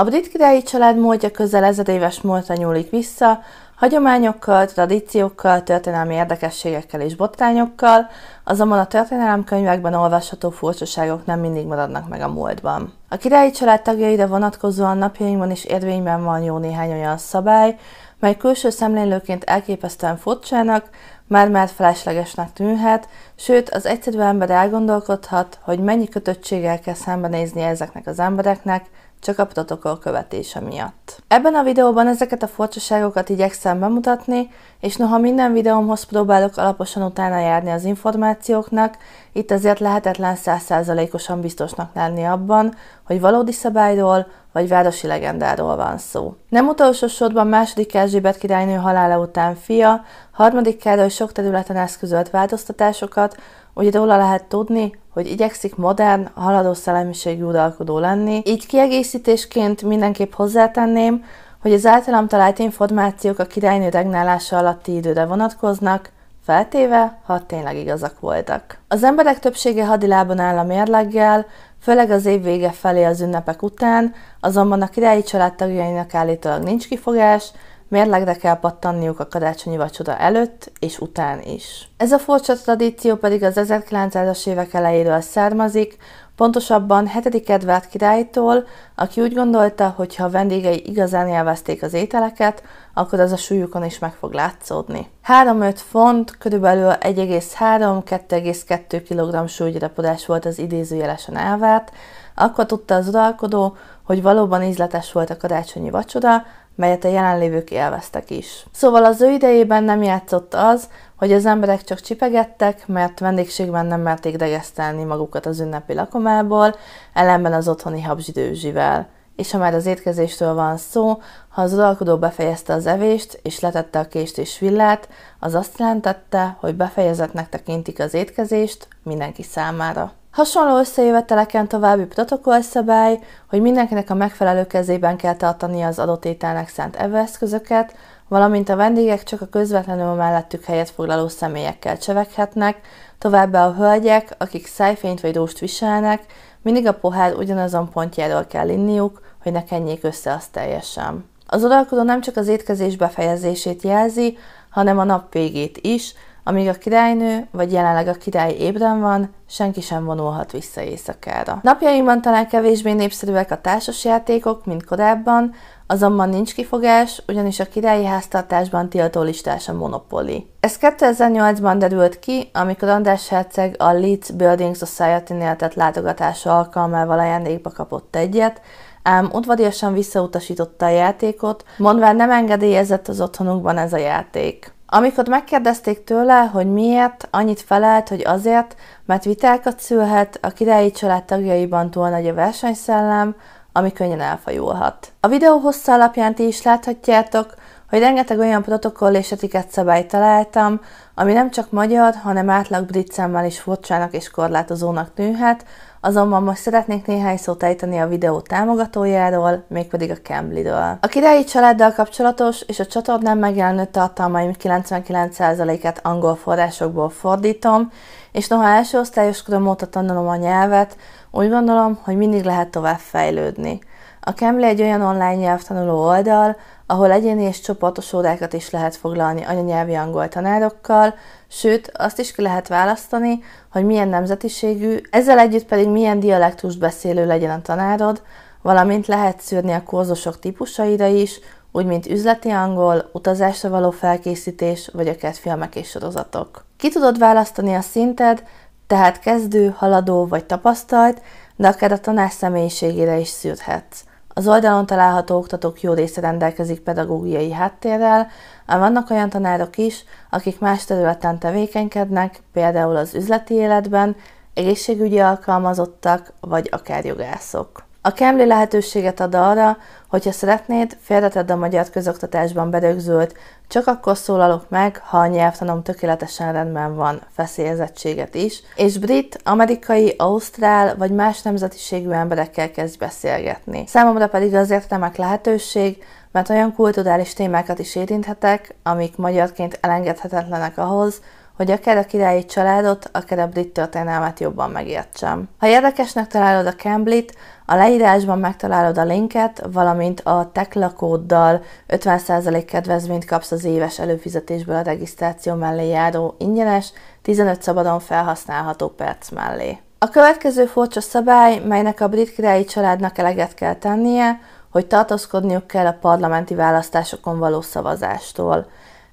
A brit királyi család múltja közel ezer éves múltra nyúlik vissza, hagyományokkal, tradíciókkal, történelmi érdekességekkel és botrányokkal, azonban a történelemkönyvekben olvasható furcsaságok nem mindig maradnak meg a múltban. A királyi család tagjaira vonatkozóan napjainkban is érvényben van jó néhány olyan szabály, mely külső szemlélőként elképesztően furcsának, már-már feleslegesnek tűnhet, sőt az egyszerű ember elgondolkodhat, hogy mennyi kötöttséggel kell szembenézni ezeknek az embereknek, csak a protokoll követése miatt. Ebben a videóban ezeket a furcsaságokat igyekszem bemutatni, és noha minden videómhoz próbálok alaposan utána járni az információknak, itt azért lehetetlen százszázalékosan biztosnak lenni abban, hogy valódi szabályról vagy városi legendáról van szó. Nem utolsó sorban második Erzsébet királynő halála után fia, harmadik Károly sok területen eszközölt változtatásokat, úgy róla lehet tudni, hogy igyekszik modern, haladó szellemiségű uralkodó lenni. Így kiegészítésként mindenképp hozzátenném, hogy az általam talált információk a királynő regnálása alatti időre vonatkoznak, feltéve, ha tényleg igazak voltak. Az emberek többsége hadilában áll a mérleggel, főleg az év vége felé az ünnepek után, azonban a királyi családtagjainak állítólag nincs kifogás, Mérlegre kell pattanniuk a karácsonyi vacsora előtt és után is. Ez a furcsa tradíció pedig az 1900-as évek elejéről származik, pontosabban 7. Edward királytól, aki úgy gondolta, hogy ha a vendégei igazán élvezték az ételeket, akkor az a súlyukon is meg fog látszódni. 3-5 font, körülbelül 1,3-2,2 kg súlygyarapodás volt az idézőjelesen elvárt, akkor tudta az uralkodó, hogy valóban ízletes volt a karácsonyi vacsora, melyet a jelenlévők élveztek is. Szóval az ő idejében nem játszott az, hogy az emberek csak csipegettek, mert vendégségben nem merték degesztelni magukat az ünnepi lakomából, ellenben az otthoni habzsidőzsivel. És ha már az étkezéstől van szó, ha az uralkodó befejezte az evést, és letette a kést és villát, az azt jelentette, hogy befejezetnek tekintik az étkezést mindenki számára. Hasonló összejöveteleken további protokollszabály, hogy mindenkinek a megfelelő kezében kell tartani az adott ételnek szánt evőeszközöket, valamint a vendégek csak a közvetlenül mellettük helyet foglaló személyekkel cseveghetnek, továbbá a hölgyek, akik szájfényt vagy dóst viselnek, mindig a pohár ugyanazon pontjáról kell inniuk, hogy ne kenjék össze azt teljesen. Az uralkodó nem csak az étkezés befejezését jelzi, hanem a nap végét is, amíg a királynő, vagy jelenleg a király ébren van, senki sem vonulhat vissza éjszakára. Napjainkban talán kevésbé népszerűek a társasjátékok, mint korábban, azonban nincs kifogás, ugyanis a királyi háztartásban tiltó listás a monopoli. Ez 2008-ban derült ki, amikor András Herceg a Leeds Building Society-nél tett látogatása alkalmával ajándékba kapott egyet, ám udvariasan visszautasította a játékot, mondván nem engedélyezett az otthonukban ez a játék. Amikor megkérdezték tőle, hogy miért, annyit felelt, hogy azért, mert vitákat szülhet, a királyi család tagjaiban túl nagy a versenyszellem, ami könnyen elfajulhat. A videó hossza alapján ti is láthatjátok, hogy rengeteg olyan protokoll és etiket szabályt találtam, ami nem csak magyar, hanem átlag brit szemmel is furcsának és korlátozónak nőhet azonban most szeretnék néhány szót ejteni a videó támogatójáról, mégpedig a Cambly-ről. A királyi családdal kapcsolatos és a csatornán megjelenő tartalmaim 99%-át angol forrásokból fordítom, és noha első osztályos korom óta tanulom a nyelvet, úgy gondolom, hogy mindig lehet tovább fejlődni. A Cambly egy olyan online nyelvtanuló oldal, ahol egyéni és csoportos órákat is lehet foglalni anyanyelvi angol tanárokkal, sőt, azt is ki lehet választani, hogy milyen nemzetiségű, ezzel együtt pedig milyen dialektust beszélő legyen a tanárod, valamint lehet szűrni a kurzusok típusaira is, úgy mint üzleti angol, utazásra való felkészítés, vagy akár filmek és sorozatok. Ki tudod választani a szinted, tehát kezdő, haladó vagy tapasztalt, de akár a tanár személyiségére is szűrhetsz. Az oldalon található oktatók jó része rendelkezik pedagógiai háttérrel, ám vannak olyan tanárok is, akik más területen tevékenykednek, például az üzleti életben, egészségügyi alkalmazottak vagy akár jogászok. A Cambly lehetőséget ad arra, hogyha szeretnéd, félreted a magyar közoktatásban berögzült, csak akkor szólalok meg, ha a nyelvtanom tökéletesen rendben van, feszélyezettséget is, és brit, amerikai, ausztrál vagy más nemzetiségű emberekkel kezd beszélgetni. Számomra pedig azért remek lehetőség, mert olyan kulturális témákat is érinthetek, amik magyarként elengedhetetlenek ahhoz, hogy akár a királyi családot, akár a brit történelmet jobban megértsem. Ha érdekesnek találod a Cambly-t, a leírásban megtalálod a linket, valamint a teklakóddal kóddal 50% kedvezményt kapsz az éves előfizetésből a regisztráció mellé járó ingyenes, 15 szabadon felhasználható perc mellé. A következő furcsa szabály, melynek a brit királyi családnak eleget kell tennie, hogy tartózkodniuk kell a parlamenti választásokon való szavazástól.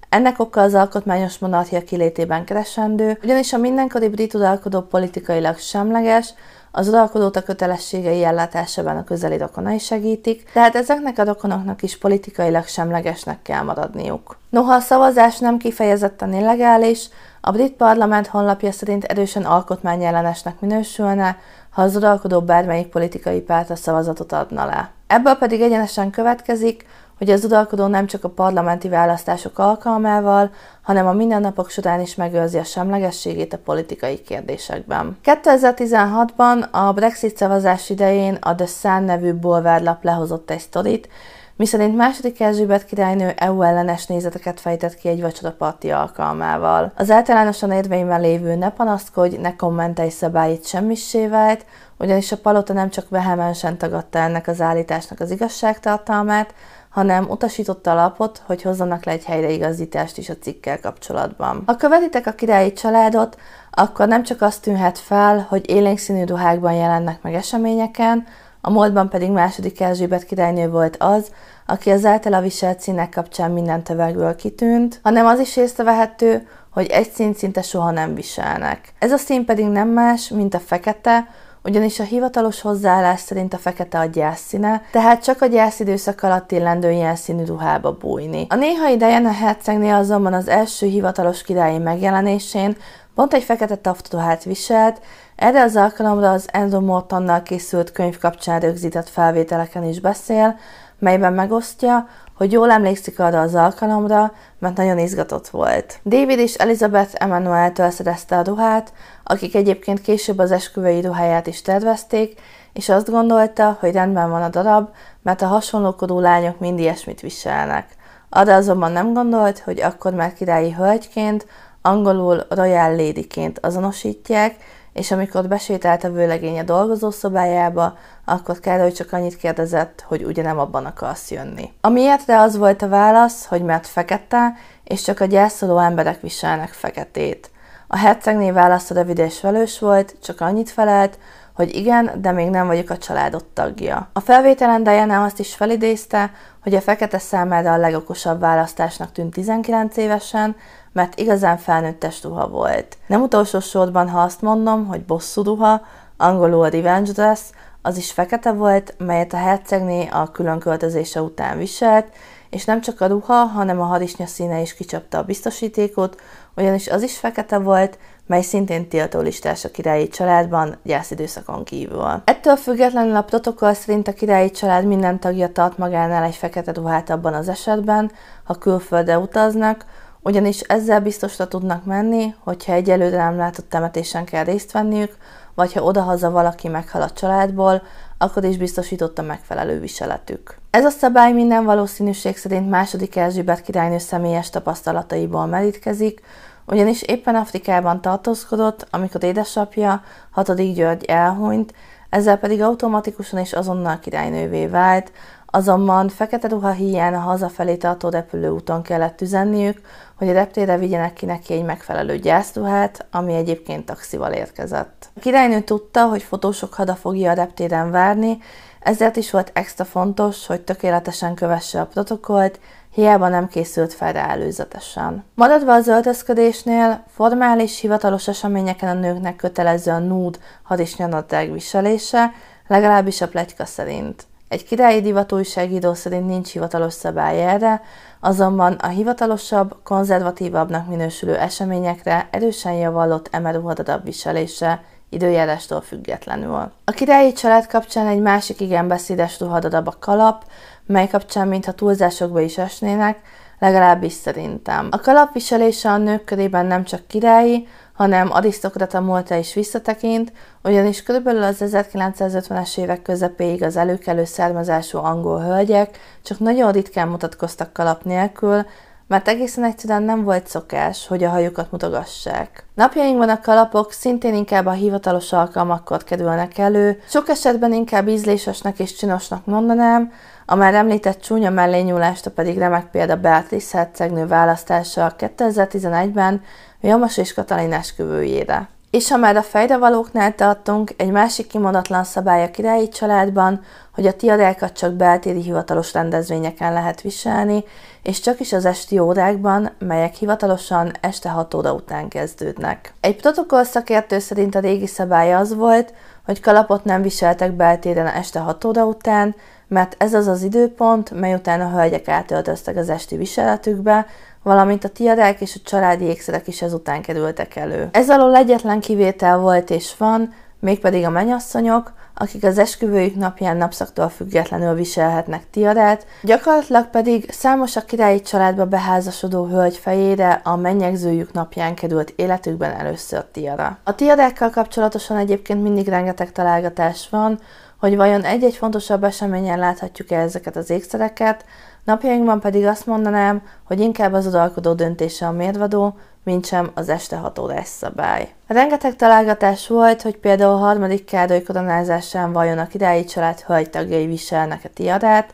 Ennek oka az alkotmányos monarchia kilétében keresendő, ugyanis a mindenkori brit uralkodó politikailag semleges, az uralkodót a kötelességei ellátásában a közeli dokonai segítik, tehát ezeknek a dokonoknak is politikailag semlegesnek kell maradniuk. Noha a szavazás nem kifejezetten illegális, a brit parlament honlapja szerint erősen alkotmányellenesnek minősülne, ha az uralkodó bármelyik politikai párt a szavazatot adna le. Ebből pedig egyenesen következik, hogy az uralkodó nem csak a parlamenti választások alkalmával, hanem a mindennapok során is megőrzi a semlegességét a politikai kérdésekben. 2016-ban a Brexit szavazás idején a The Sun nevű bolvárlap lehozott egy sztorit, miszerint második Erzsébet királynő EU ellenes nézeteket fejtett ki egy vacsoraparti alkalmával. Az általánosan érvényben lévő ne panaszkodj, ne kommentelj szabályit semmissé vált, ugyanis a palota nem csak vehemensen tagadta ennek az állításnak az igazságtartalmát, hanem utasította a lapot, hogy hozzanak le egy helyreigazítást is a cikkkel kapcsolatban. Ha követitek a királyi családot, akkor nem csak azt tűnhet fel, hogy élénk színű ruhákban jelennek meg eseményeken, a módban pedig második Erzsébet királynő volt az, aki az általa viselt színek kapcsán minden tövegből kitűnt, hanem az is észrevehető, hogy egy szín szinte soha nem viselnek. Ez a szín pedig nem más, mint a fekete, ugyanis a hivatalos hozzáállás szerint a fekete a gyászszíne, tehát csak a gyász időszak alatt illendő ilyen színű ruhába bújni. A idején a hercegnél azonban az első hivatalos királyi megjelenésén pont egy fekete taftoruhát viselt, erre az alkalomra az Andrew Mortonnal készült könyv kapcsán rögzített felvételeken is beszél, melyben megosztja, hogy jól emlékszik arra az alkalomra, mert nagyon izgatott volt. David és Elizabeth Emanueltől szerezte a ruhát, akik egyébként később az esküvői ruháját is tervezték, és azt gondolta, hogy rendben van a darab, mert a hasonlókorú lányok mind ilyesmit viselnek. Arra azonban nem gondolt, hogy akkor már királyi hölgyként, angolul Royal Ladyként azonosítják, és amikor besétált a vőlegény a dolgozószobájába, akkor Károly csak annyit kérdezett, hogy ugye nem abban akarsz jönni. A miértre az volt a válasz, hogy mert fekete, és csak a gyászoló emberek viselnek feketét. A hercegné válasza rövid és velős volt, csak annyit felelt, hogy igen, de még nem vagyok a családod tagja. A felvételen Diana azt is felidézte, hogy a fekete számára a legokosabb választásnak tűnt 19 évesen, mert igazán felnőttes ruha volt. Nem utolsó sorban, ha azt mondom, hogy bosszú ruha, angolul a revenge dress, az is fekete volt, melyet a hercegné a költözése után viselt, és nem csak a ruha, hanem a harisnya színe is kicsapta a biztosítékot, ugyanis az is fekete volt, mely szintén listás a királyi családban gyászidőszakon kívül. Ettől függetlenül a protokoll szerint a királyi család minden tagja tart magánál egy fekete ruhát abban az esetben, ha külföldre utaznak, ugyanis ezzel biztosra tudnak menni, hogyha egyelőre nem látott temetésen kell részt venniük, vagy ha odahaza valaki meghal a családból, akkor is biztosított a megfelelő viseletük. Ez a szabály minden valószínűség szerint második Erzsébet királynő személyes tapasztalataiból merítkezik, ugyanis éppen Afrikában tartózkodott, amikor édesapja, hatodik György elhunyt, ezzel pedig automatikusan és azonnal királynővé vált, Azonban fekete ruha híján a hazafelé tartó úton kellett üzenniük, hogy a reptére vigyenek ki neki egy megfelelő gyászruhát, ami egyébként taxival érkezett. A királynő tudta, hogy fotósok hada fogja a reptéren várni, ezért is volt extra fontos, hogy tökéletesen kövesse a protokollt, hiába nem készült fel rá előzetesen. Maradva az öltözködésnél, formális, hivatalos eseményeken a nőknek kötelező a núd hadisnyanadrág viselése, legalábbis a pletyka szerint. Egy királyi újságíró szerint nincs hivatalos szabály erre, azonban a hivatalosabb, konzervatívabbnak minősülő eseményekre erősen javallott emeruhadarab viselése időjárástól függetlenül. A királyi család kapcsán egy másik igen beszédes ruhadarab a kalap, mely kapcsán mintha túlzásokba is esnének, legalábbis szerintem. A kalapviselése a nők körében nem csak királyi, hanem arisztokrata múltra is visszatekint, ugyanis körülbelül az 1950-es évek közepéig az előkelő származású angol hölgyek csak nagyon ritkán mutatkoztak kalap nélkül, mert egészen egyszerűen nem volt szokás, hogy a hajukat mutogassák. Napjainkban a kalapok szintén inkább a hivatalos alkalmakkor kerülnek elő, sok esetben inkább ízlésesnek és csinosnak mondanám, a már említett csúnya mellényúlásra pedig remek példa Beatrice hercegnő választása 2011-ben Jamas és Katalin esküvőjére. És ha már a fejdevalóknál tartunk, egy másik kimondatlan szabály a királyi családban, hogy a tiadákat csak beltéri hivatalos rendezvényeken lehet viselni, és csak is az esti órákban, melyek hivatalosan este 6 óra után kezdődnek. Egy protokoll szakértő szerint a régi szabály az volt, hogy kalapot nem viseltek beltéren este 6 óra után, mert ez az az időpont, mely után a hölgyek átöltöztek az esti viseletükbe, valamint a tiadák és a családi ékszerek is ezután kerültek elő. Ez alól egyetlen kivétel volt és van, mégpedig a menyasszonyok, akik az esküvőjük napján napszaktól függetlenül viselhetnek tiadát. gyakorlatilag pedig számos a királyi családba beházasodó hölgy fejére a mennyegzőjük napján került életükben először tiara. A tiadákkal kapcsolatosan egyébként mindig rengeteg találgatás van, hogy vajon egy-egy fontosabb eseményen láthatjuk-e ezeket az ékszereket, napjainkban pedig azt mondanám, hogy inkább az odalkodó döntése a mérvadó, mint sem az este lesz szabály. Rengeteg találgatás volt, hogy például a harmadik Károly koronázásán vajon a királyi család hölgytagjai viselnek-e tiadát,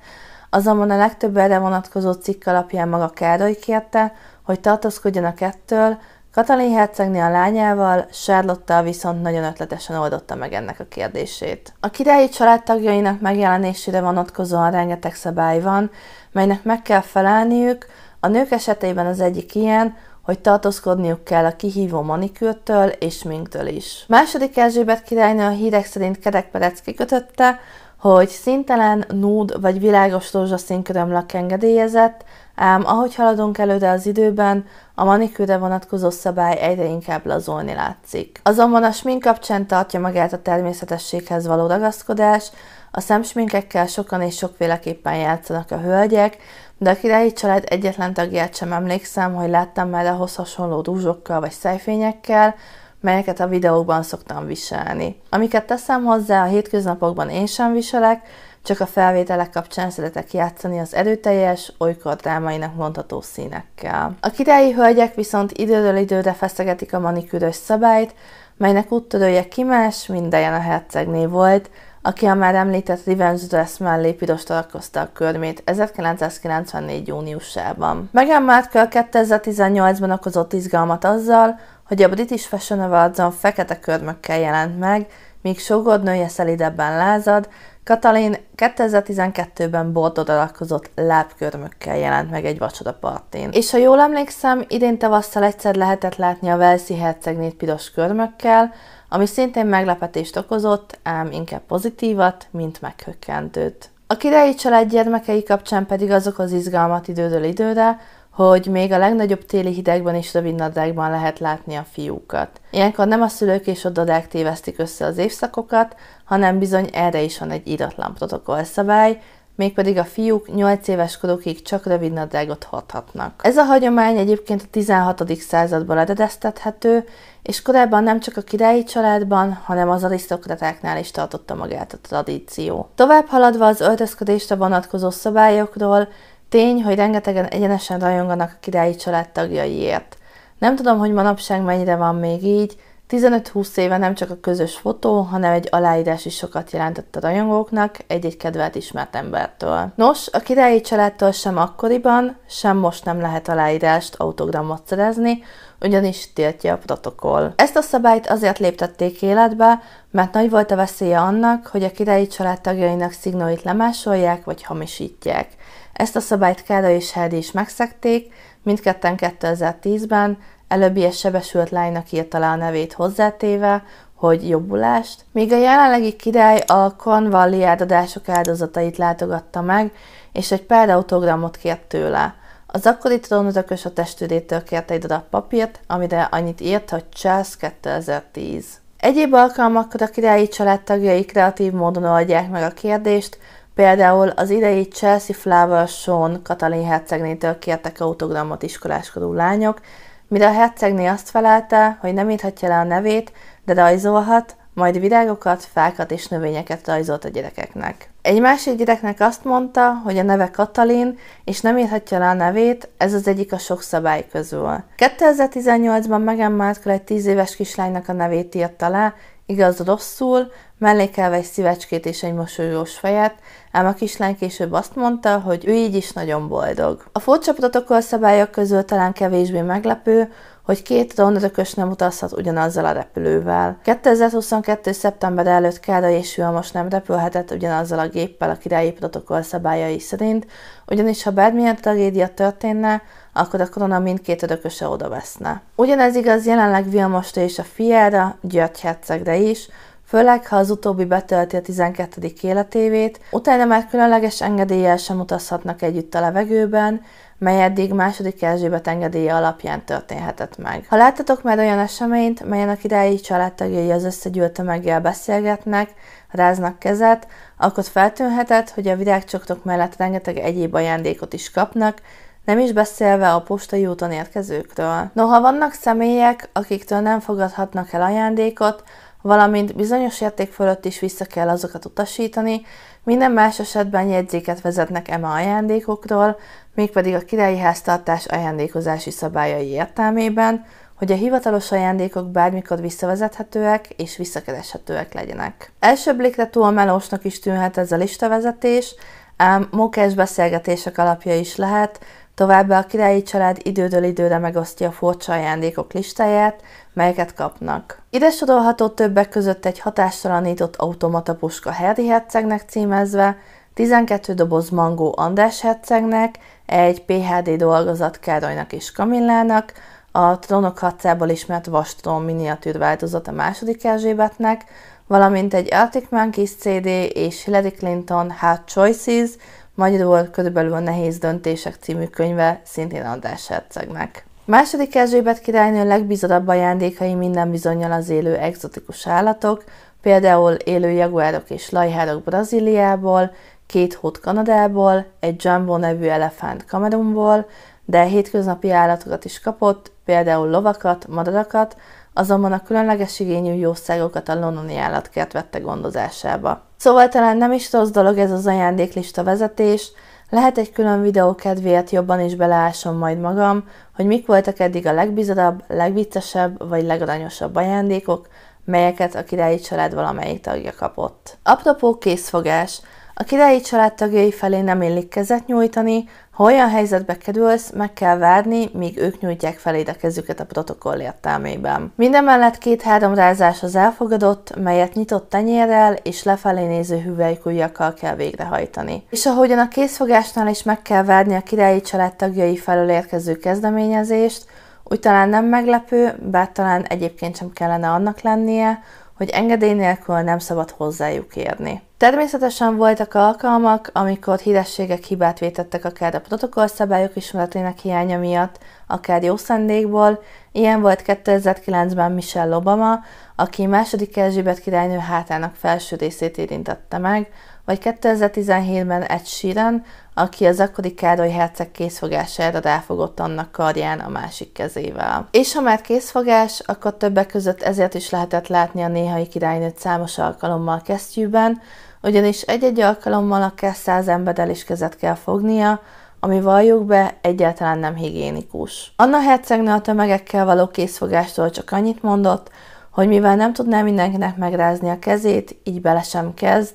azonban a legtöbb erre vonatkozó cikk alapján maga Károly kérte, hogy tartózkodjanak ettől, Katalin hercegné a lányával, Charlotte viszont nagyon ötletesen oldotta meg ennek a kérdését. A királyi családtagjainak megjelenésére vonatkozóan rengeteg szabály van, melynek meg kell felelniük, a nők esetében az egyik ilyen, hogy tartózkodniuk kell a kihívó manikűrtől és minktől is. Második Erzsébet királynő a hírek szerint kerekperec kikötötte, hogy szintelen, nód vagy világos rózsaszín körömlak engedélyezett, Ám ahogy haladunk előre az időben, a manikőre vonatkozó szabály egyre inkább lazulni látszik. Azonban a smink kapcsán tartja magát a természetességhez való ragaszkodás, a szemsminkekkel sokan és sokféleképpen játszanak a hölgyek, de a királyi család egyetlen tagját sem emlékszem, hogy láttam már ahhoz hasonló rúzsokkal vagy szájfényekkel, melyeket a videókban szoktam viselni. Amiket teszem hozzá, a hétköznapokban én sem viselek, csak a felvételek kapcsán szeretek játszani az erőteljes, olykor drámainak mondható színekkel. A királyi hölgyek viszont időről időre feszegetik a manikűrös szabályt, melynek úttörője ki más, mint Diana hercegné volt, aki a már említett Revenge Dress mellé piros a körmét 1994. júniusában. Meghan Markle 2018-ban okozott izgalmat azzal, hogy a British Fashion Awards-on fekete körmökkel jelent meg, míg sógodnője szelidebben lázad, Katalin 2012-ben bordod alakozott lábkörmökkel jelent meg egy vacsora partén. És ha jól emlékszem, idén tavasszal egyszer lehetett látni a Velszi hercegnét piros körmökkel, ami szintén meglepetést okozott, ám inkább pozitívat, mint meghökkentőt. A királyi család gyermekei kapcsán pedig azok az izgalmat időről időre, hogy még a legnagyobb téli hidegben is rövid nadrágban lehet látni a fiúkat. Ilyenkor nem a szülők és a dadák tévesztik össze az évszakokat, hanem bizony erre is van egy protokoll szabály, mégpedig a fiúk 8 éves korukig csak rövid nadrágot hordhatnak. Ez a hagyomány egyébként a 16. századból eredeztethető, és korábban nem csak a királyi családban, hanem az arisztokratáknál is tartotta magát a tradíció. Tovább haladva az öltözködésre vonatkozó szabályokról, Tény, hogy rengetegen egyenesen rajonganak a királyi család tagjaiért. Nem tudom, hogy manapság mennyire van még így, 15-20 éve nem csak a közös fotó, hanem egy aláírás is sokat jelentett a rajongóknak, egy-egy kedvelt ismert embertől. Nos, a királyi családtól sem akkoriban, sem most nem lehet aláírást, autogramot szerezni, ugyanis tiltja a protokoll. Ezt a szabályt azért léptették életbe, mert nagy volt a veszélye annak, hogy a királyi család tagjainak szignóit lemásolják vagy hamisítják. Ezt a szabályt Kára és Harry is megszekték, mindketten 2010-ben, előbbi a sebesült lánynak írta le a nevét hozzátéve, hogy jobbulást, míg a jelenlegi király a Cornwalli áldozatait látogatta meg, és egy pár autogramot kért tőle. Az akkori trónörökös a testvérétől kérte egy darab papírt, amire annyit írt, hogy Charles 2010. Egyéb alkalmakkor a királyi családtagjai kreatív módon oldják meg a kérdést, például az idei Chelsea Flower Sean Katalin hercegnétől kértek autogramot iskoláskorú lányok, mire a hercegné azt felelte, hogy nem írhatja le a nevét, de rajzolhat, majd virágokat, fákat és növényeket rajzolt a gyerekeknek. Egy másik gyereknek azt mondta, hogy a neve Katalin, és nem írhatja le a nevét, ez az egyik a sok szabály közül. 2018-ban Megan Markle egy 10 éves kislánynak a nevét írta le, igaz rosszul, mellékelve egy szívecskét és egy mosolyós fejet, ám a kislány később azt mondta, hogy ő így is nagyon boldog. A fotcsapatokkal szabályok közül talán kevésbé meglepő, hogy két dondörökös nem utazhat ugyanazzal a repülővel. 2022. szeptember előtt Káda és most nem repülhetett ugyanazzal a géppel a királyi protokoll szabályai szerint, ugyanis ha bármilyen tragédia történne, akkor a korona mindkét örököse oda veszne. Ugyanez igaz jelenleg Vilmosra és a fiára, György hercegre is, főleg ha az utóbbi betölti a 12. életévét, utána már különleges engedéllyel sem utazhatnak együtt a levegőben, mely eddig második Erzsébet engedélye alapján történhetett meg. Ha láttatok már olyan eseményt, melyen a királyi családtagjai az összegyűlt tömeggel beszélgetnek, ráznak kezet, akkor feltűnhetett, hogy a virágcsoktok mellett rengeteg egyéb ajándékot is kapnak, nem is beszélve a postai úton érkezőkről. Noha vannak személyek, akiktől nem fogadhatnak el ajándékot, valamint bizonyos érték fölött is vissza kell azokat utasítani, minden más esetben jegyzéket vezetnek eme ajándékokról, mégpedig a királyi háztartás ajándékozási szabályai értelmében, hogy a hivatalos ajándékok bármikor visszavezethetőek és visszakereshetőek legyenek. Első blikre túl melósnak is tűnhet ez a listavezetés, ám mókás beszélgetések alapja is lehet, Továbbá a királyi család időről időre megosztja a furcsa ajándékok listáját, melyeket kapnak. Ide sorolható többek között egy hatástalanított automata puska Harry hercegnek címezve, 12 doboz mangó András hercegnek, egy PHD dolgozat Károlynak és Kamillának, a Trónok harcából ismert vastrón miniatűr változat a második Erzsébetnek, valamint egy Arctic Monkeys CD és Hillary Clinton Hard Choices, Magyarul körülbelül a Nehéz Döntések című könyve szintén András Hercegnek. Második Erzsébet királynő legbizarabb ajándékai minden bizonyal az élő egzotikus állatok, például élő jaguárok és lajhárok Brazíliából, két hót Kanadából, egy jumbo nevű elefánt Kamerunból, de hétköznapi állatokat is kapott, például lovakat, madarakat, azonban a különleges igényű jószágokat a Lononi állatkert vette gondozásába. Szóval talán nem is rossz dolog ez az ajándéklista vezetés, lehet egy külön videó kedvéért jobban is beleásom majd magam, hogy mik voltak eddig a legbizarabb, legviccesebb vagy legaranyosabb ajándékok, melyeket a királyi család valamelyik tagja kapott. Apropó készfogás, a királyi család tagjai felé nem illik kezet nyújtani, ha olyan helyzetbe kerülsz, meg kell várni, míg ők nyújtják feléd a kezüket a protokoll értelmében. Mindemellett két-három rázás az elfogadott, melyet nyitott tenyérrel és lefelé néző hüvelykujjakkal kell végrehajtani. És ahogyan a készfogásnál is meg kell várni a királyi család tagjai felől érkező kezdeményezést, úgy talán nem meglepő, bár talán egyébként sem kellene annak lennie, hogy engedély nélkül nem szabad hozzájuk érni. Természetesen voltak alkalmak, amikor hírességek hibát vétettek akár a szabályok ismeretének hiánya miatt, akár jó szándékból. Ilyen volt 2009-ben Michelle Obama, aki második Erzsébet királynő hátának felső részét érintette meg, vagy 2017-ben egy síren, aki az akkori Károly herceg készfogására ráfogott annak karján a másik kezével. És ha már készfogás, akkor többek között ezért is lehetett látni a néhai királynőt számos alkalommal kesztyűben, ugyanis egy-egy alkalommal akár száz emberrel is kezet kell fognia, ami valljuk be, egyáltalán nem higiénikus. Anna hercegnő a tömegekkel való készfogástól csak annyit mondott, hogy mivel nem tudná mindenkinek megrázni a kezét, így bele sem kezd,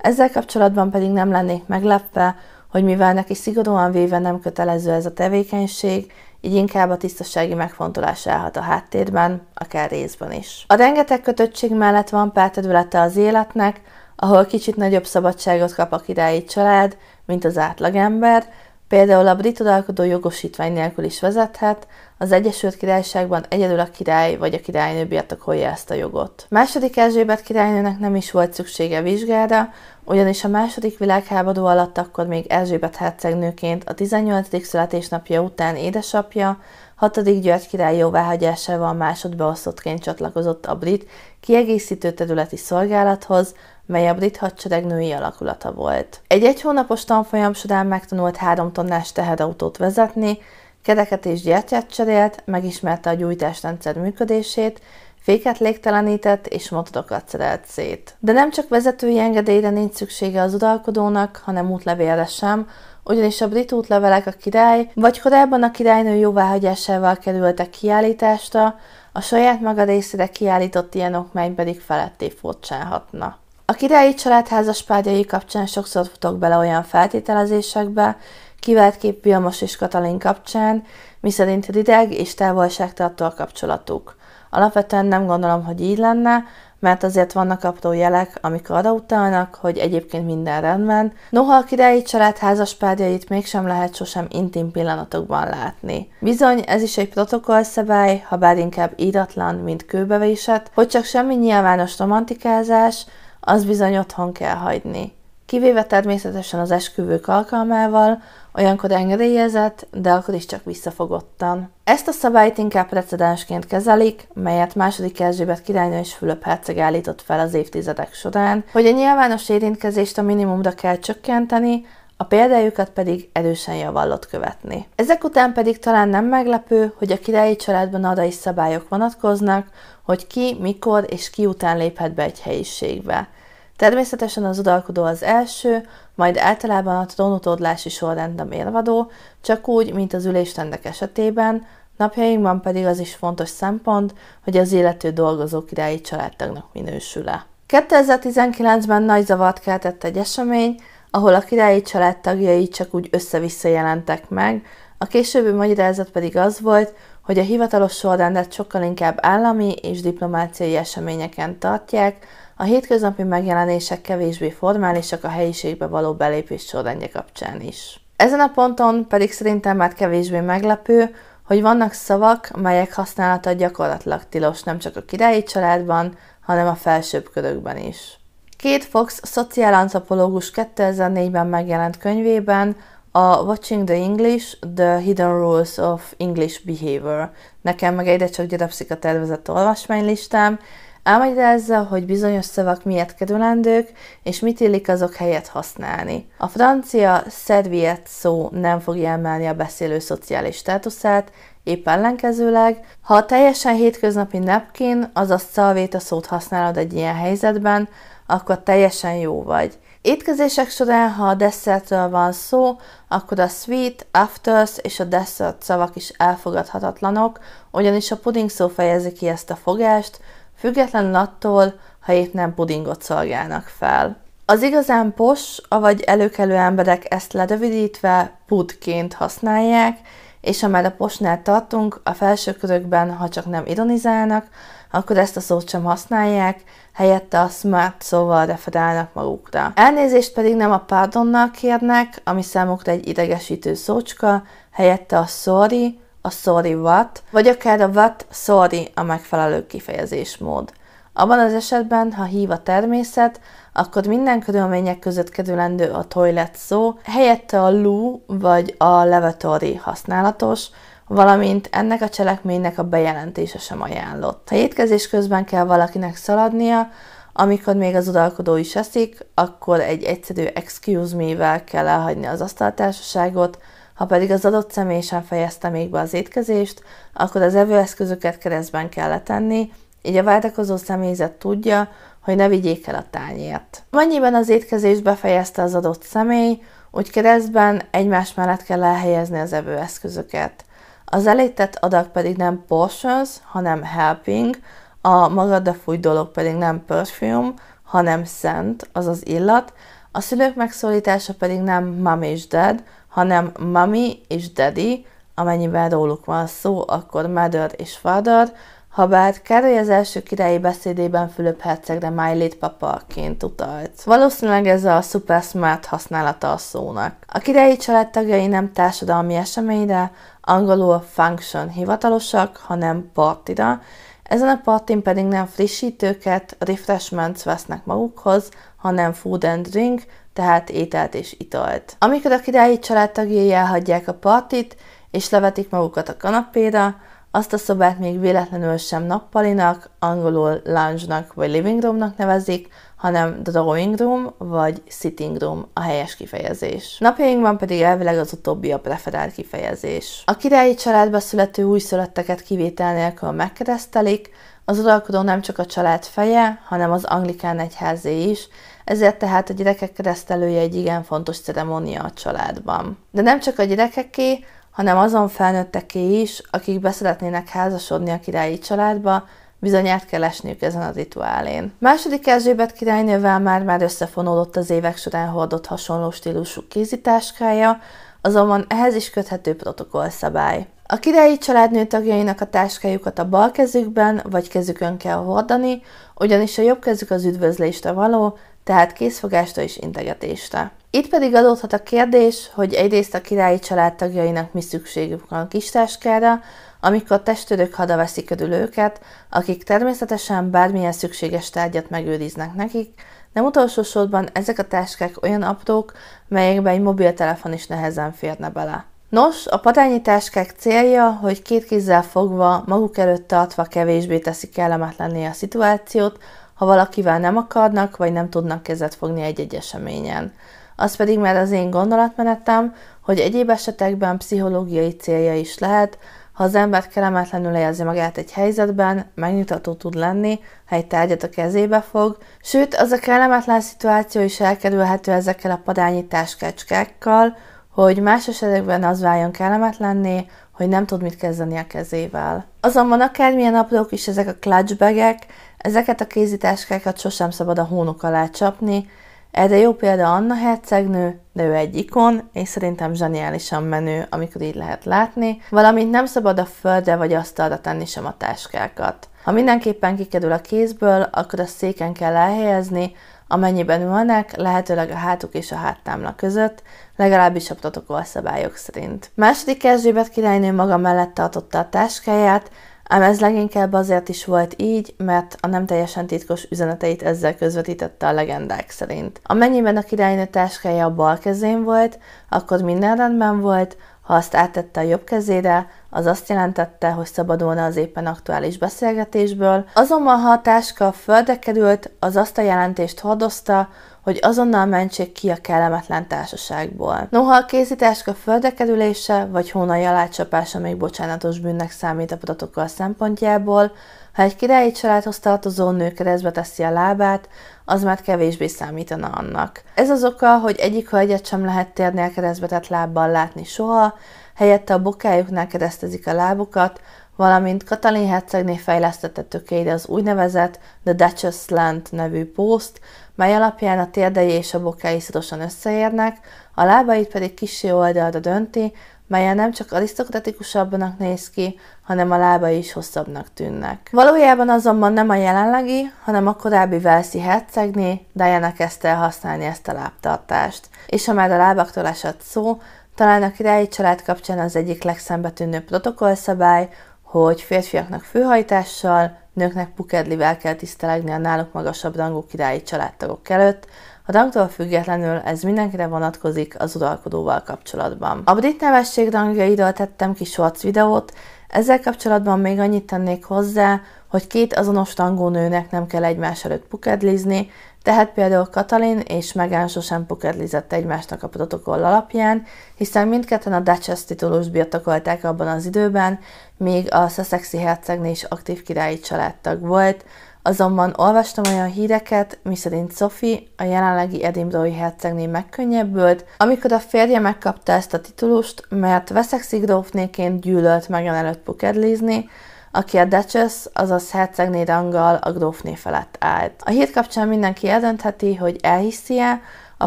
ezzel kapcsolatban pedig nem lennék meglepve, hogy mivel neki szigorúan véve nem kötelező ez a tevékenység, így inkább a tisztasági megfontolás állhat a háttérben, akár részben is. A rengeteg kötöttség mellett van pár területe az életnek, ahol kicsit nagyobb szabadságot kap a királyi család, mint az átlagember, Például a brit uralkodó jogosítvány nélkül is vezethet, az Egyesült Királyságban egyedül a király vagy a királynő birtokolja ezt a jogot. Második Erzsébet királynőnek nem is volt szüksége vizsgára, ugyanis a második világháború alatt akkor még Erzsébet hercegnőként a 18. születésnapja után édesapja, 6. György király jóváhagyásával másodbeosztottként csatlakozott a brit kiegészítő területi szolgálathoz, mely a brit hadsereg női alakulata volt. Egy egy hónapos tanfolyam során megtanult három tonnás teherautót vezetni, kereket és gyertyát cserélt, megismerte a gyújtásrendszer működését, féket légtelenített és motorokat szerelt szét. De nem csak vezetői engedélyre nincs szüksége az uralkodónak, hanem útlevélre sem, ugyanis a brit útlevelek a király, vagy korábban a királynő jóváhagyásával kerültek kiállításra, a saját maga részére kiállított ilyen okmány pedig feletté furcsálhatna. A királyi család házaspárjai kapcsán sokszor futok bele olyan feltételezésekbe, kiváltképp Vilmos és Katalin kapcsán, miszerint rideg és távolságtartó a kapcsolatuk. Alapvetően nem gondolom, hogy így lenne, mert azért vannak apró jelek, amik arra utalnak, hogy egyébként minden rendben, noha a királyi család házaspárjait mégsem lehet sosem intim pillanatokban látni. Bizony, ez is egy protokollszabály, ha bár inkább íratlan, mint kőbevésett, hogy csak semmi nyilvános romantikázás, az bizony otthon kell hagyni. Kivéve természetesen az esküvők alkalmával, olyankor engedélyezett, de akkor is csak visszafogottan. Ezt a szabályt inkább precedensként kezelik, melyet második Erzsébet királynő és Fülöp herceg állított fel az évtizedek során, hogy a nyilvános érintkezést a minimumra kell csökkenteni, a példájukat pedig erősen javallott követni. Ezek után pedig talán nem meglepő, hogy a királyi családban arra is szabályok vonatkoznak, hogy ki, mikor és ki után léphet be egy helyiségbe. Természetesen az uralkodó az első, majd általában a trónutódlási a mérvadó, csak úgy, mint az üléstendek esetében, napjainkban pedig az is fontos szempont, hogy az élető dolgozó királyi családtagnak minősül-e. 2019-ben nagy zavart keltett egy esemény, ahol a királyi család tagjai csak úgy össze-vissza jelentek meg, a későbbi magyarázat pedig az volt, hogy a hivatalos sorrendet sokkal inkább állami és diplomáciai eseményeken tartják, a hétköznapi megjelenések kevésbé formálisak a helyiségbe való belépés sorrendje kapcsán is. Ezen a ponton pedig szerintem már kevésbé meglepő, hogy vannak szavak, melyek használata gyakorlatilag tilos nem csak a királyi családban, hanem a felsőbb körökben is. Kate Fox szociálantropológus 2004-ben megjelent könyvében a Watching the English, The Hidden Rules of English Behavior. Nekem meg egyre csak gyerepszik a tervezett olvasmánylistám, elmagyarázza, hogy bizonyos szavak miért kerülendők, és mit illik azok helyet használni. A francia szerviet szó nem fogja emelni a beszélő szociális státuszát, épp ellenkezőleg, ha a teljesen hétköznapi napkin, azaz szalvét a szót használod egy ilyen helyzetben, akkor teljesen jó vagy. Étkezések során, ha a desszertről van szó, akkor a sweet, afters és a dessert szavak is elfogadhatatlanok, ugyanis a puding szó fejezi ki ezt a fogást, függetlenül attól, ha épp nem pudingot szolgálnak fel. Az igazán pos, avagy előkelő emberek ezt lerövidítve pudként használják, és ha már a posnál tartunk, a felső körökben, ha csak nem ironizálnak, akkor ezt a szót sem használják, helyette a smart szóval referálnak magukra. Elnézést pedig nem a pardonnal kérnek, ami számukra egy idegesítő szócska, helyette a sorry, a sorry what, vagy akár a what sorry a megfelelő kifejezésmód. Abban az esetben, ha hív a természet, akkor minden körülmények között kerülendő a toilet szó, helyette a loo vagy a lavatory használatos, valamint ennek a cselekménynek a bejelentése sem ajánlott. Ha étkezés közben kell valakinek szaladnia, amikor még az uralkodó is eszik, akkor egy egyszerű excuse me-vel kell elhagyni az asztaltársaságot, ha pedig az adott személy sem fejezte még be az étkezést, akkor az evőeszközöket keresztben kell letenni, így a várakozó személyzet tudja, hogy ne vigyék el a tányért. Mennyiben az étkezést befejezte az adott személy, úgy keresztben egymás mellett kell elhelyezni az evőeszközöket. Az elégtett adag pedig nem portions, hanem helping, a magadra fúj dolog pedig nem perfume, hanem szent, azaz illat, a szülők megszólítása pedig nem mami és dad, hanem mami és daddy, amennyiben róluk van szó, akkor mother és father, ha bár Károly az első királyi beszédében Fülöp hercegre My Late Papaként utalt. Valószínűleg ez a super smart használata a szónak. A királyi család tagjai nem társadalmi eseményre, angolul function hivatalosak, hanem partira, ezen a partin pedig nem frissítőket, refreshments vesznek magukhoz, hanem food and drink, tehát ételt és italt. Amikor a királyi családtagjai elhagyják a partit, és levetik magukat a kanapéra, azt a szobát még véletlenül sem nappalinak, angolul lounge-nak vagy living roomnak nevezik, hanem the drawing room vagy sitting room a helyes kifejezés. Napjainkban pedig elvileg az utóbbi a preferált kifejezés. A királyi családba születő újszülötteket kivétel nélkül megkeresztelik, az uralkodó nem csak a család feje, hanem az anglikán egyházé is, ezért tehát a gyerekek keresztelője egy igen fontos ceremónia a családban. De nem csak a gyerekeké, hanem azon felnőtteké is, akik beszeretnének házasodni a királyi családba, Bizony át kell esniük ezen a rituálén. Második Erzsébet királynővel már, már összefonódott az évek során hordott hasonló stílusú kézitáskája, azonban ehhez is köthető protokollszabály. A királyi családnő tagjainak a táskájukat a bal kezükben vagy kezükön kell hordani, ugyanis a jobb kezük az üdvözlésre való, tehát készfogásra és integetésre. Itt pedig adódhat a kérdés, hogy egyrészt a királyi család tagjainak mi szükségük van a kistáskára, amikor testőrök hadaveszik körül őket, akik természetesen bármilyen szükséges tárgyat megőriznek nekik, nem utolsó sorban ezek a táskák olyan aprók, melyekbe egy mobiltelefon is nehezen férne bele. Nos, a padányi táskák célja, hogy két kézzel fogva, maguk előtt tartva kevésbé teszik kellemetlenné a szituációt, ha valakivel nem akarnak, vagy nem tudnak kezet fogni egy-egy eseményen az pedig már az én gondolatmenetem, hogy egyéb esetekben pszichológiai célja is lehet, ha az ember kellemetlenül érzi magát egy helyzetben, megnyugtató tud lenni, ha egy tárgyat a kezébe fog, sőt, az a kellemetlen szituáció is elkerülhető ezekkel a padányi táskácskákkal, hogy más esetekben az váljon kellemetlenné, hogy nem tud mit kezdeni a kezével. Azonban akármilyen aprók is ezek a clutchbagek, ezeket a kézitáskákat sosem szabad a hónok alá csapni, erre jó példa Anna hercegnő, de ő egy ikon, és szerintem zseniálisan menő, amikor így lehet látni, valamint nem szabad a földre vagy asztalra tenni sem a táskákat. Ha mindenképpen kikerül a kézből, akkor a széken kell elhelyezni, amennyiben ülnek, lehetőleg a hátuk és a háttámla között, legalábbis a protokoll szabályok szerint. Második Erzsébet királynő maga mellett tartotta a táskáját, Ám ez leginkább azért is volt így, mert a nem teljesen titkos üzeneteit ezzel közvetítette a legendák szerint. Amennyiben a királynő táskája a bal kezén volt, akkor minden rendben volt, ha azt áttette a jobb kezére, az azt jelentette, hogy szabadulna az éppen aktuális beszélgetésből. Azonban, ha a táska földre került, az azt a jelentést hordozta, hogy azonnal mentsék ki a kellemetlen társaságból. Noha a készításka földekerülése vagy hónai alácsapása még bocsánatos bűnnek számít a adatokkal szempontjából, ha egy királyi családhoz tartozó nő keresztbe teszi a lábát, az már kevésbé számítana annak. Ez az oka, hogy egyik hölgyet sem lehet térnél keresztbetett lábbal látni soha, helyette a bokájuknál keresztezik a lábukat, valamint Katalin hercegné fejlesztette tökélyre az úgynevezett The Duchess Land nevű post mely alapján a térdei és a bokái szorosan összeérnek, a lábait pedig kisé oldalra dönti, melyen nem csak arisztokratikusabbnak néz ki, hanem a lábai is hosszabbnak tűnnek. Valójában azonban nem a jelenlegi, hanem a korábbi Velszi hercegné Diana kezdte el használni ezt a lábtartást. És ha már a lábaktól esett szó, talán a királyi család kapcsán az egyik legszembetűnőbb protokollszabály, hogy férfiaknak főhajtással, nőknek pukedlivel kell tisztelegni a náluk magasabb rangú királyi családtagok előtt, a rangtól függetlenül ez mindenkire vonatkozik az uralkodóval kapcsolatban. A brit nevesség rangjairól tettem ki shorts videót, ezzel kapcsolatban még annyit tennék hozzá, hogy két azonos rangú nőnek nem kell egymás előtt pukedlizni, tehát például Katalin és Megán sosem pukerlizett egymásnak a protokoll alapján, hiszen mindketten a Duchess titulust birtokolták abban az időben, míg a Sussexi hercegné is aktív királyi családtag volt, azonban olvastam olyan híreket, miszerint Sophie, a jelenlegi Edinburghi hercegné megkönnyebbült, amikor a férje megkapta ezt a titulust, mert Veszexi grófnéként gyűlölt Meghan előtt pukedlizni aki a Duchess, azaz hercegné ranggal a grófné felett állt. A hét kapcsán mindenki eldöntheti, hogy elhiszi-e, a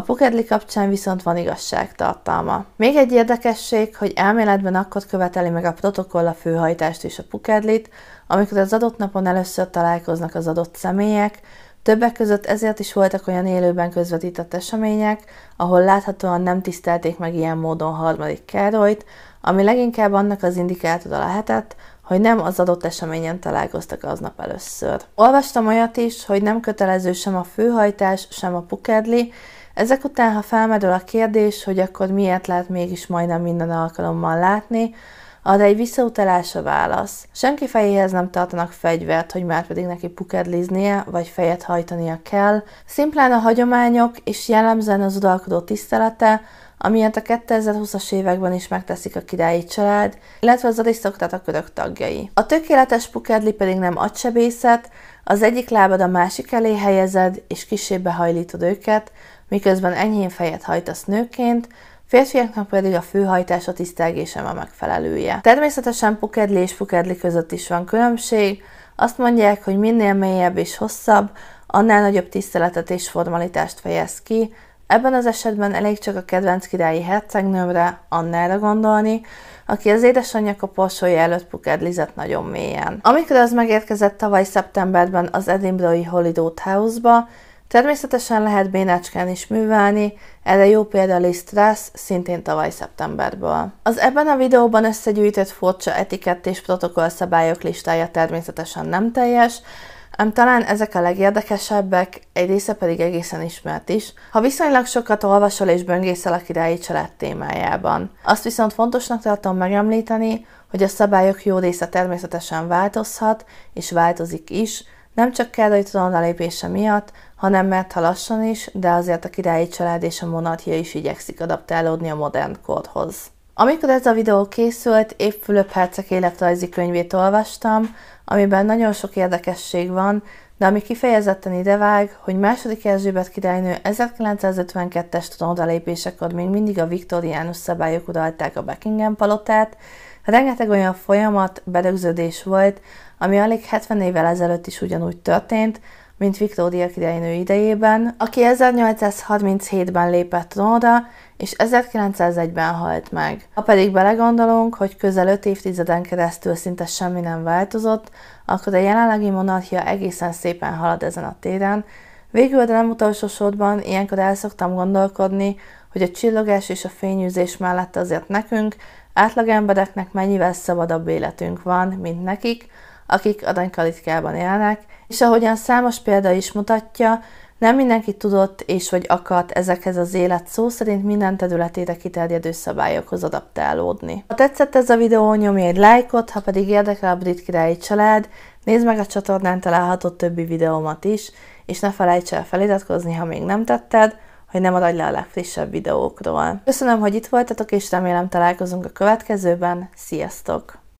Pokedli kapcsán viszont van tartalma. Még egy érdekesség, hogy elméletben akkor követeli meg a protokoll a főhajtást és a Pokedlit, amikor az adott napon először találkoznak az adott személyek, Többek között ezért is voltak olyan élőben közvetített események, ahol láthatóan nem tisztelték meg ilyen módon harmadik Károlyt, ami leginkább annak az indikátora lehetett, hogy nem az adott eseményen találkoztak aznap először. Olvastam olyat is, hogy nem kötelező sem a főhajtás, sem a pukedli, ezek után, ha felmerül a kérdés, hogy akkor miért lehet mégis majdnem minden alkalommal látni, ad egy visszautalás a válasz. Senki fejéhez nem tartanak fegyvert, hogy már pedig neki pukedliznie, vagy fejet hajtania kell. Szimplán a hagyományok és jellemzően az uralkodó tisztelete, amilyet a 2020-as években is megteszik a királyi család, illetve az arisztokrata körök tagjai. A tökéletes pukedli pedig nem agysebészet, az egyik lábad a másik elé helyezed, és kisébe hajlítod őket, miközben enyhén fejet hajtasz nőként, férfiaknak pedig a főhajtás a tisztelgésem a megfelelője. Természetesen pukedli és pukedli között is van különbség, azt mondják, hogy minél mélyebb és hosszabb, annál nagyobb tiszteletet és formalitást fejez ki, Ebben az esetben elég csak a kedvenc királyi hercegnőmre, Annára gondolni, aki az édesanyja koporsója előtt pukedlizett nagyon mélyen. Amikor az megérkezett tavaly szeptemberben az Edinburghi Hollywood House-ba, Természetesen lehet bénácskán is művelni, erre jó példa Lee szintén tavaly szeptemberből. Az ebben a videóban összegyűjtött furcsa etikett és protokoll szabályok listája természetesen nem teljes, ám talán ezek a legérdekesebbek, egy része pedig egészen ismert is, ha viszonylag sokat olvasol és böngészel a királyi család témájában. Azt viszont fontosnak tartom megemlíteni, hogy a szabályok jó része természetesen változhat, és változik is, nem csak Károly a lépése miatt, hanem mert ha lassan is, de azért a királyi család és a monarchia is igyekszik adaptálódni a modern korhoz. Amikor ez a videó készült, épp Fülöp herceg életrajzi könyvét olvastam, amiben nagyon sok érdekesség van, de ami kifejezetten idevág, hogy második Erzsébet királynő 1952-es trónodalépésekor még mindig a viktoriánus szabályok uralták a Buckingham palotát, rengeteg olyan folyamat, berögződés volt, ami alig 70 évvel ezelőtt is ugyanúgy történt, mint Viktória királynő idejében, aki 1837-ben lépett trónra, és 1901-ben halt meg. Ha pedig belegondolunk, hogy közel 5 évtizeden keresztül szinte semmi nem változott, akkor a jelenlegi monarchia egészen szépen halad ezen a téren, Végül, de nem utolsó sorban, ilyenkor el szoktam gondolkodni, hogy a csillogás és a fényűzés mellett azért nekünk, átlagembereknek mennyivel szabadabb életünk van, mint nekik, akik aranykalitkában élnek, és ahogyan számos példa is mutatja, nem mindenki tudott és vagy akart ezekhez az élet szó szerint minden területére kiterjedő szabályokhoz adaptálódni. Ha tetszett ez a videó, nyomj egy lájkot, ha pedig érdekel a brit királyi család, nézd meg a csatornán található többi videómat is, és ne felejts el feliratkozni, ha még nem tetted, hogy nem maradj le a legfrissebb videókról. Köszönöm, hogy itt voltatok, és remélem találkozunk a következőben. Sziasztok!